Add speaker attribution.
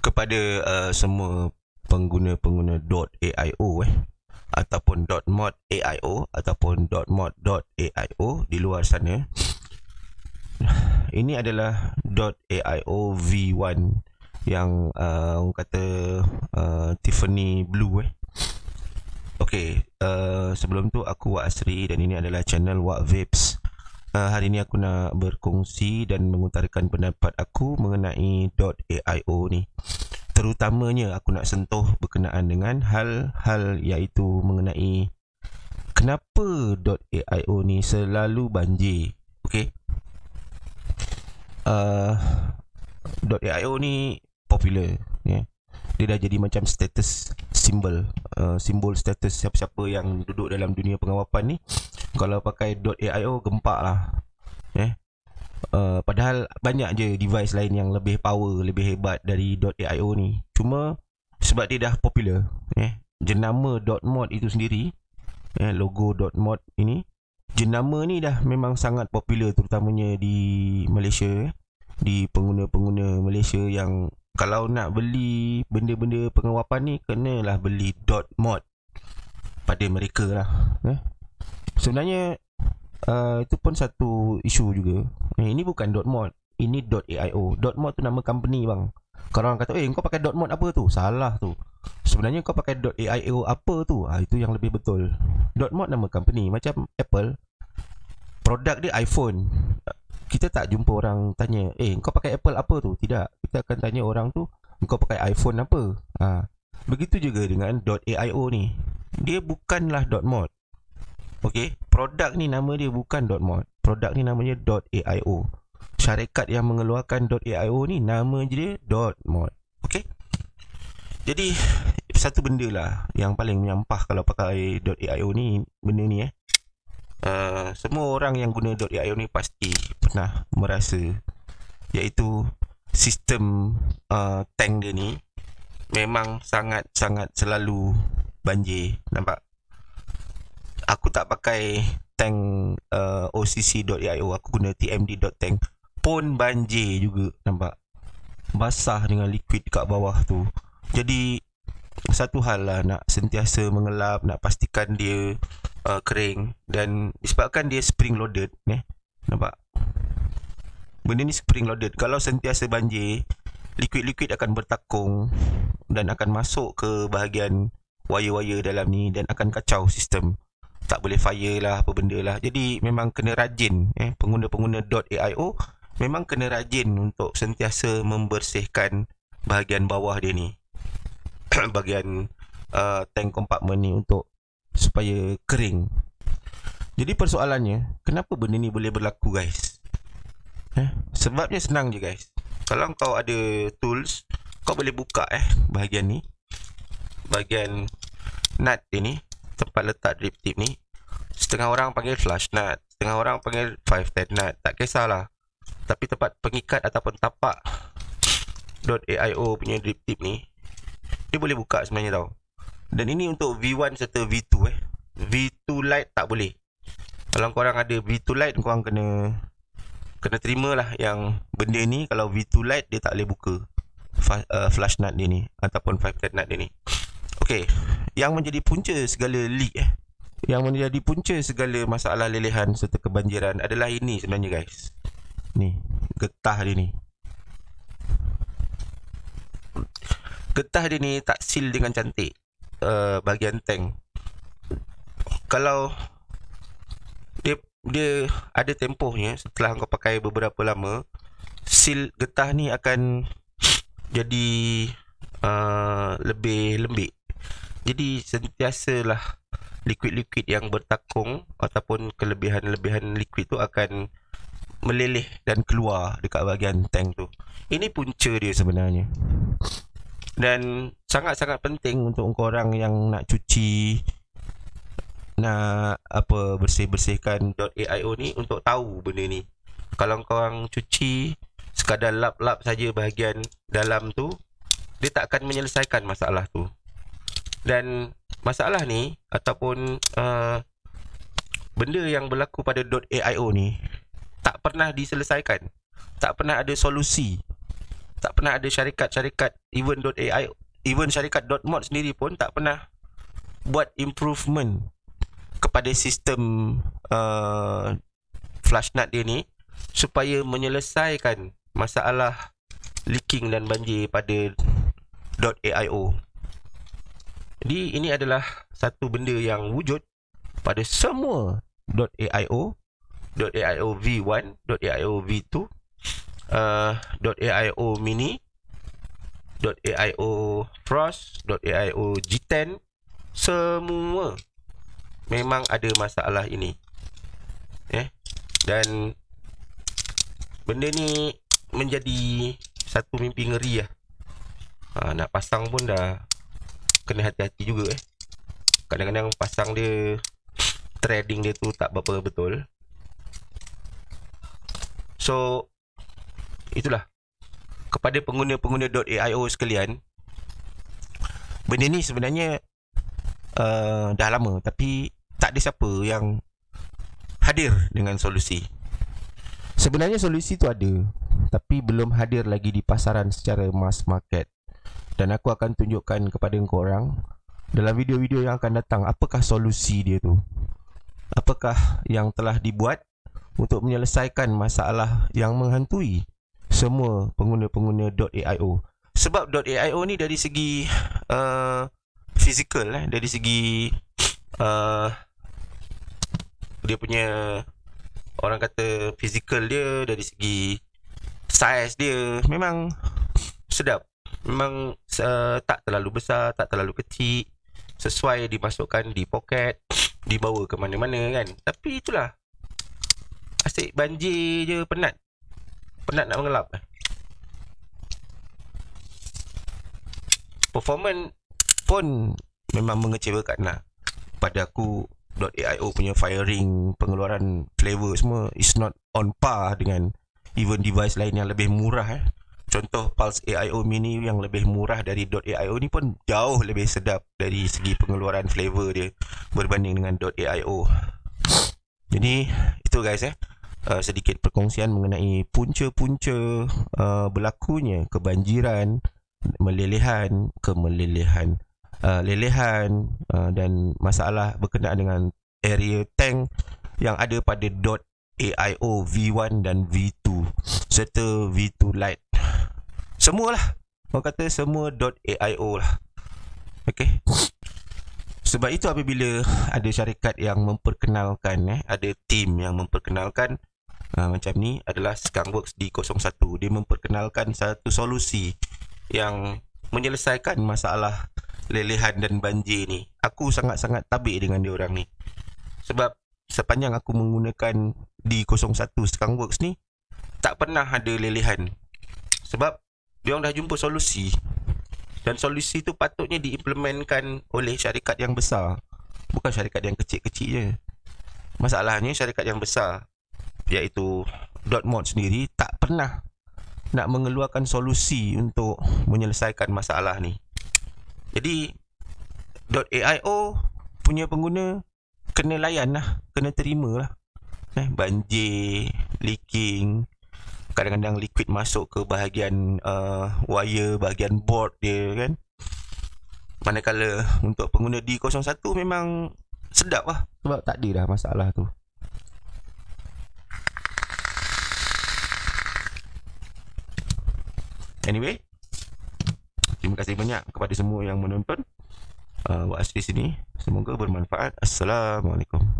Speaker 1: kepada uh, semua pengguna-pengguna .aio eh ataupun .mod aio ataupun .mod .aio di luar sana ini adalah .aio v1 yang uh, orang kata uh, Tiffany Blue eh Okay, uh, sebelum tu aku Wak Asri dan ini adalah channel Wak Vapes uh, hari ini aku nak berkongsi dan mengutarakan pendapat aku mengenai .aio ni terutamanya aku nak sentuh berkenaan dengan hal-hal iaitu mengenai kenapa .aio ni selalu banjir okey uh, eh, .aio ni popular ya yeah. dia dah jadi macam status simbol uh, simbol status siapa-siapa yang duduk dalam dunia pengawapan ni kalau pakai .aio gempak lah eh Uh, padahal banyak je device lain yang lebih power, lebih hebat dari .aio ni. Cuma sebab dia dah popular, eh. Jenama .mod itu sendiri, eh logo .mod ini, jenama ni dah memang sangat popular terutamanya di Malaysia, eh. Di pengguna-pengguna Malaysia yang kalau nak beli benda-benda pengawapan ni kenalah beli .mod pada mereka lah, eh. Sebenarnya uh, itu pun satu isu juga. Eh, ini bukan dot .mod, ini dot .aio. .mod tu nama company bang. Kalau orang kata, "Eh, kau pakai dot .mod apa tu?" Salah tu. Sebenarnya kau pakai dot .aio apa tu? Ah, ha, itu yang lebih betul. Dot .mod nama company macam Apple. Produk dia iPhone. Kita tak jumpa orang tanya, "Eh, kau pakai Apple apa tu?" Tidak. Kita akan tanya orang tu, "Kau pakai iPhone apa?" Ah. Ha. Begitu juga dengan dot .aio ni. Dia bukanlah .mod. Okey, produk ni nama dia bukan .mod. Produk ni namanya .aio. Syarikat yang mengeluarkan .aio ni nama dia .mod. Okey. Jadi, satu benda lah yang paling menyampah kalau pakai .aio ni, benda ni eh. Uh, semua orang yang guna .aio ni pasti pernah merasa iaitu sistem uh, tank dia ni memang sangat-sangat selalu banjir. Nampak? aku tak pakai tank uh, occ.io aku guna tmd.tank pun banjir juga nampak basah dengan liquid dekat bawah tu jadi satu hal lah nak sentiasa mengelap nak pastikan dia uh, kering dan disebabkan dia spring loaded ni eh? nampak benda ni spring loaded kalau sentiasa banjir liquid-liquid akan bertakung dan akan masuk ke bahagian wire-wire dalam ni dan akan kacau sistem tak boleh fire lah apa benda lah jadi memang kena rajin eh pengguna-pengguna .aio memang kena rajin untuk sentiasa membersihkan bahagian bawah dia ni bahagian uh, tank compartment ni untuk supaya kering jadi persoalannya kenapa benda ni boleh berlaku guys eh sebabnya senang je guys kalau kau ada tools kau boleh buka eh bahagian ni bahagian nut dia ni tempat letak drip tip ni Setengah orang panggil flash nut Setengah orang panggil 510 nut Tak kisahlah Tapi tempat pengikat ataupun tapak .aio punya drip tip ni Dia boleh buka sebenarnya tau Dan ini untuk V1 serta V2 eh V2 light tak boleh Kalau korang ada V2 light korang kena Kena terima lah yang benda ni Kalau V2 light dia tak boleh buka uh, flash nut dia ni Ataupun 510 nut dia ni Okey, yang menjadi punca segala leak eh. Yang menjadi punca segala masalah lelehan serta kebanjiran adalah ini sebenarnya guys. Ni, getah dia ni. Getah dia ni tak seal dengan cantik. Uh, bahagian tank. Kalau dia dia ada tempohnya setelah kau pakai beberapa lama, seal getah ni akan jadi uh, lebih lembik jadi sentiasalah liquid-liquid yang bertakung ataupun kelebihan-lebihan liquid tu akan meleleh dan keluar dekat bahagian tank tu. Ini punca dia sebenarnya. Dan sangat-sangat penting untuk orang yang nak cuci nak apa bersih-bersihkan .aio ni untuk tahu benda ni. Kalau orang cuci sekadar lap-lap saja bahagian dalam tu dia tak akan menyelesaikan masalah tu dan masalah ni ataupun uh, benda yang berlaku pada .aio ni tak pernah diselesaikan tak pernah ada solusi tak pernah ada syarikat-syarikat even .ai even syarikat .mod sendiri pun tak pernah buat improvement kepada sistem uh, flashnet dia ni supaya menyelesaikan masalah leaking dan banjir pada .aio. Jadi ini adalah satu benda yang wujud pada semua .aio, .aio v1, .aio v2, uh, .aio mini, .aio frost, .aio g10 semua memang ada masalah ini. Eh? Dan benda ni menjadi satu mimpi ngeri lah. Ha, nak pasang pun dah kena hati-hati juga eh. Kadang-kadang pasang dia trading dia tu tak berapa betul. So itulah kepada pengguna-pengguna .aio sekalian benda ni sebenarnya uh, dah lama tapi tak ada siapa yang hadir dengan solusi. Sebenarnya solusi tu ada tapi belum hadir lagi di pasaran secara mass market dan aku akan tunjukkan kepada engkau orang dalam video-video yang akan datang apakah solusi dia tu apakah yang telah dibuat untuk menyelesaikan masalah yang menghantui semua pengguna-pengguna .aio sebab .aio ni dari segi uh, physical eh dari segi uh, dia punya orang kata physical dia dari segi size dia memang sedap memang uh, tak terlalu besar, tak terlalu kecil. Sesuai dimasukkan di poket, dibawa ke mana-mana kan. Tapi itulah. Asyik banjir je penat. Penat nak mengelap. Performance pun memang mengecewakan lah. Pada aku, .aio punya firing, pengeluaran flavor semua is not on par dengan even device lain yang lebih murah eh contoh Pulse AIO Mini yang lebih murah dari Dot AIO ni pun jauh lebih sedap dari segi pengeluaran flavor dia berbanding dengan Dot AIO. Jadi itu guys eh. Uh, sedikit perkongsian mengenai punca-punca uh, berlakunya kebanjiran, melelehan, kemelelehan, uh, lelehan uh, dan masalah berkenaan dengan area tank yang ada pada dot AIO V1 dan V2 serta V2 Lite semualah orang kata semua .aio lah okey sebab itu apabila ada syarikat yang memperkenalkan eh ada team yang memperkenalkan uh, macam ni adalah Skunkworks D01 dia memperkenalkan satu solusi yang menyelesaikan masalah lelehan dan banjir ni aku sangat-sangat tabik dengan dia orang ni sebab sepanjang aku menggunakan D01 Skunkworks ni tak pernah ada lelehan sebab dia orang dah jumpa solusi dan solusi tu patutnya diimplementkan oleh syarikat yang besar bukan syarikat yang kecil-kecil je masalahnya syarikat yang besar iaitu dotmod sendiri tak pernah nak mengeluarkan solusi untuk menyelesaikan masalah ni jadi .aio punya pengguna kena layan lah kena terima lah eh, banjir leaking kadang-kadang liquid masuk ke bahagian uh, wire, bahagian board dia kan. Manakala untuk pengguna D01 memang sedap lah. Sebab tak dah masalah tu. Anyway, terima kasih banyak kepada semua yang menonton uh, Wak Asri sini. Semoga bermanfaat. Assalamualaikum.